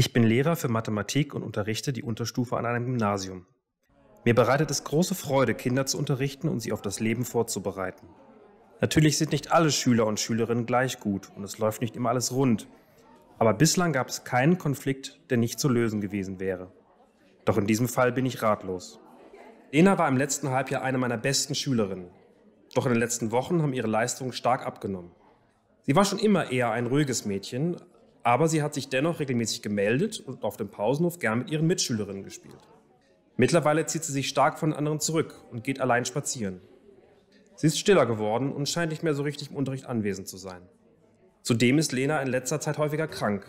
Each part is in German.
Ich bin Lehrer für Mathematik und unterrichte die Unterstufe an einem Gymnasium. Mir bereitet es große Freude, Kinder zu unterrichten und sie auf das Leben vorzubereiten. Natürlich sind nicht alle Schüler und Schülerinnen gleich gut und es läuft nicht immer alles rund. Aber bislang gab es keinen Konflikt, der nicht zu lösen gewesen wäre. Doch in diesem Fall bin ich ratlos. Lena war im letzten Halbjahr eine meiner besten Schülerinnen. Doch in den letzten Wochen haben ihre Leistungen stark abgenommen. Sie war schon immer eher ein ruhiges Mädchen, aber sie hat sich dennoch regelmäßig gemeldet und auf dem Pausenhof gern mit ihren Mitschülerinnen gespielt. Mittlerweile zieht sie sich stark von anderen zurück und geht allein spazieren. Sie ist stiller geworden und scheint nicht mehr so richtig im Unterricht anwesend zu sein. Zudem ist Lena in letzter Zeit häufiger krank.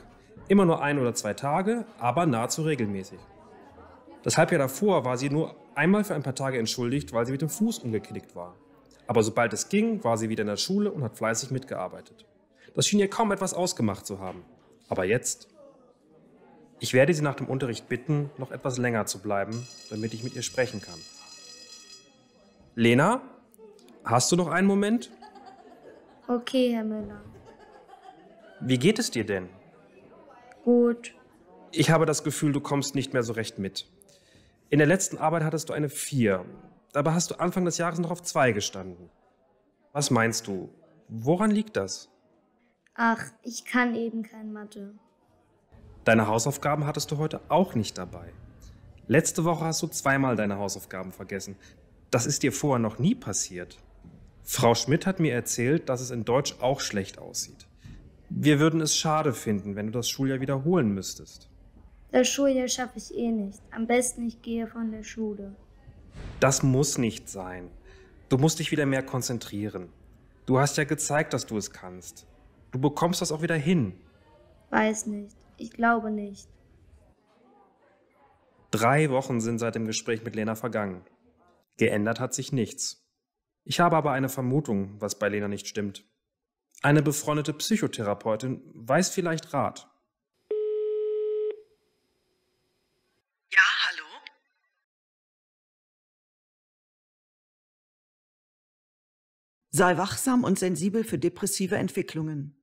Immer nur ein oder zwei Tage, aber nahezu regelmäßig. Das Halbjahr davor war sie nur einmal für ein paar Tage entschuldigt, weil sie mit dem Fuß umgeknickt war. Aber sobald es ging, war sie wieder in der Schule und hat fleißig mitgearbeitet. Das schien ihr kaum etwas ausgemacht zu haben. Aber jetzt? Ich werde Sie nach dem Unterricht bitten, noch etwas länger zu bleiben, damit ich mit ihr sprechen kann. Lena, hast du noch einen Moment? Okay, Herr Müller. Wie geht es dir denn? Gut. Ich habe das Gefühl, du kommst nicht mehr so recht mit. In der letzten Arbeit hattest du eine 4. Dabei hast du Anfang des Jahres noch auf 2 gestanden. Was meinst du? Woran liegt das? Ach, ich kann eben kein Mathe. Deine Hausaufgaben hattest du heute auch nicht dabei. Letzte Woche hast du zweimal deine Hausaufgaben vergessen. Das ist dir vorher noch nie passiert. Frau Schmidt hat mir erzählt, dass es in Deutsch auch schlecht aussieht. Wir würden es schade finden, wenn du das Schuljahr wiederholen müsstest. Das Schuljahr schaffe ich eh nicht. Am besten ich gehe von der Schule. Das muss nicht sein. Du musst dich wieder mehr konzentrieren. Du hast ja gezeigt, dass du es kannst. Du bekommst das auch wieder hin. Weiß nicht. Ich glaube nicht. Drei Wochen sind seit dem Gespräch mit Lena vergangen. Geändert hat sich nichts. Ich habe aber eine Vermutung, was bei Lena nicht stimmt. Eine befreundete Psychotherapeutin weiß vielleicht Rat. Ja, hallo? Sei wachsam und sensibel für depressive Entwicklungen.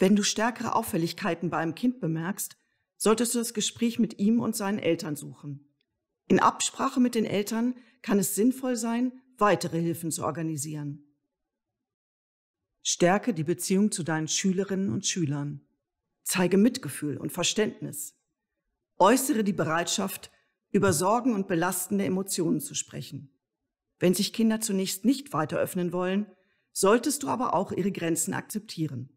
Wenn du stärkere Auffälligkeiten bei einem Kind bemerkst, solltest du das Gespräch mit ihm und seinen Eltern suchen. In Absprache mit den Eltern kann es sinnvoll sein, weitere Hilfen zu organisieren. Stärke die Beziehung zu deinen Schülerinnen und Schülern. Zeige Mitgefühl und Verständnis. Äußere die Bereitschaft, über Sorgen und belastende Emotionen zu sprechen. Wenn sich Kinder zunächst nicht weiter öffnen wollen, solltest du aber auch ihre Grenzen akzeptieren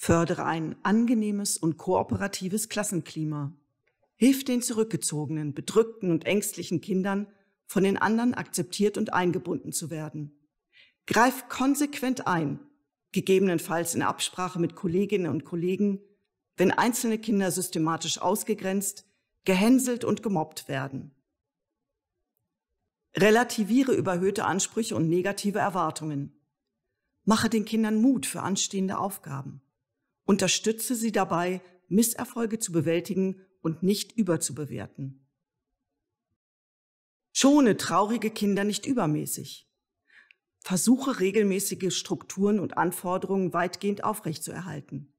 fördere ein angenehmes und kooperatives Klassenklima, hilf den zurückgezogenen, bedrückten und ängstlichen Kindern, von den anderen akzeptiert und eingebunden zu werden. Greif konsequent ein, gegebenenfalls in Absprache mit Kolleginnen und Kollegen, wenn einzelne Kinder systematisch ausgegrenzt, gehänselt und gemobbt werden. Relativiere überhöhte Ansprüche und negative Erwartungen. Mache den Kindern Mut für anstehende Aufgaben. Unterstütze sie dabei, Misserfolge zu bewältigen und nicht überzubewerten. Schone traurige Kinder nicht übermäßig. Versuche regelmäßige Strukturen und Anforderungen weitgehend aufrechtzuerhalten.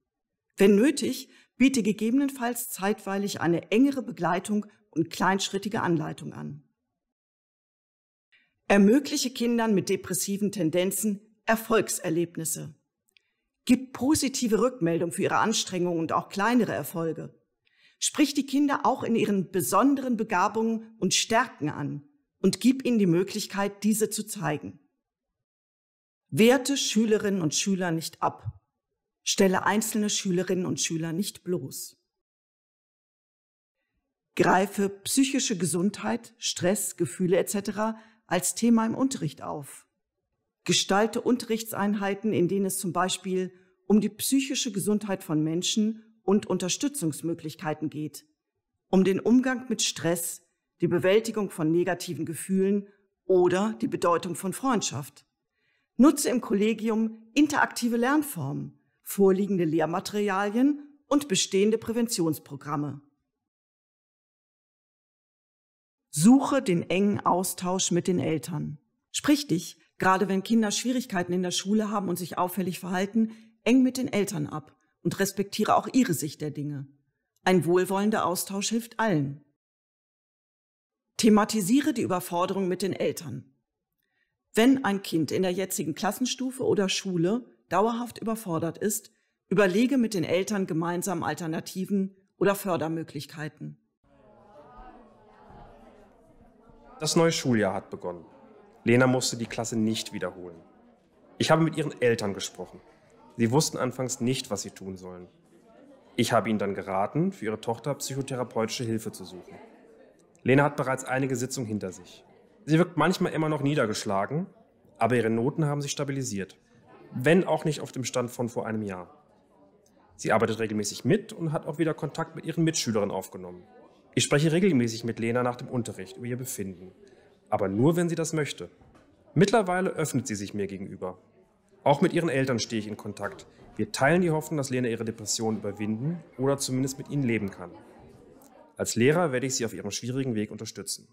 Wenn nötig, biete gegebenenfalls zeitweilig eine engere Begleitung und kleinschrittige Anleitung an. Ermögliche Kindern mit depressiven Tendenzen Erfolgserlebnisse gibt positive Rückmeldung für ihre Anstrengungen und auch kleinere Erfolge. Sprich die Kinder auch in ihren besonderen Begabungen und Stärken an und gib ihnen die Möglichkeit, diese zu zeigen. Werte Schülerinnen und Schüler nicht ab. Stelle einzelne Schülerinnen und Schüler nicht bloß. Greife psychische Gesundheit, Stress, Gefühle etc. als Thema im Unterricht auf. Gestalte Unterrichtseinheiten, in denen es zum Beispiel um die psychische Gesundheit von Menschen und Unterstützungsmöglichkeiten geht, um den Umgang mit Stress, die Bewältigung von negativen Gefühlen oder die Bedeutung von Freundschaft. Nutze im Kollegium interaktive Lernformen, vorliegende Lehrmaterialien und bestehende Präventionsprogramme. Suche den engen Austausch mit den Eltern. Sprich dich gerade wenn Kinder Schwierigkeiten in der Schule haben und sich auffällig verhalten, eng mit den Eltern ab und respektiere auch ihre Sicht der Dinge. Ein wohlwollender Austausch hilft allen. Thematisiere die Überforderung mit den Eltern. Wenn ein Kind in der jetzigen Klassenstufe oder Schule dauerhaft überfordert ist, überlege mit den Eltern gemeinsam Alternativen oder Fördermöglichkeiten. Das neue Schuljahr hat begonnen. Lena musste die Klasse nicht wiederholen. Ich habe mit ihren Eltern gesprochen. Sie wussten anfangs nicht, was sie tun sollen. Ich habe ihnen dann geraten, für ihre Tochter psychotherapeutische Hilfe zu suchen. Lena hat bereits einige Sitzungen hinter sich. Sie wirkt manchmal immer noch niedergeschlagen, aber ihre Noten haben sich stabilisiert, wenn auch nicht auf dem Stand von vor einem Jahr. Sie arbeitet regelmäßig mit und hat auch wieder Kontakt mit ihren Mitschülerinnen aufgenommen. Ich spreche regelmäßig mit Lena nach dem Unterricht über ihr Befinden, aber nur, wenn sie das möchte. Mittlerweile öffnet sie sich mir gegenüber. Auch mit ihren Eltern stehe ich in Kontakt. Wir teilen die Hoffnung, dass Lena ihre Depressionen überwinden oder zumindest mit ihnen leben kann. Als Lehrer werde ich sie auf ihrem schwierigen Weg unterstützen.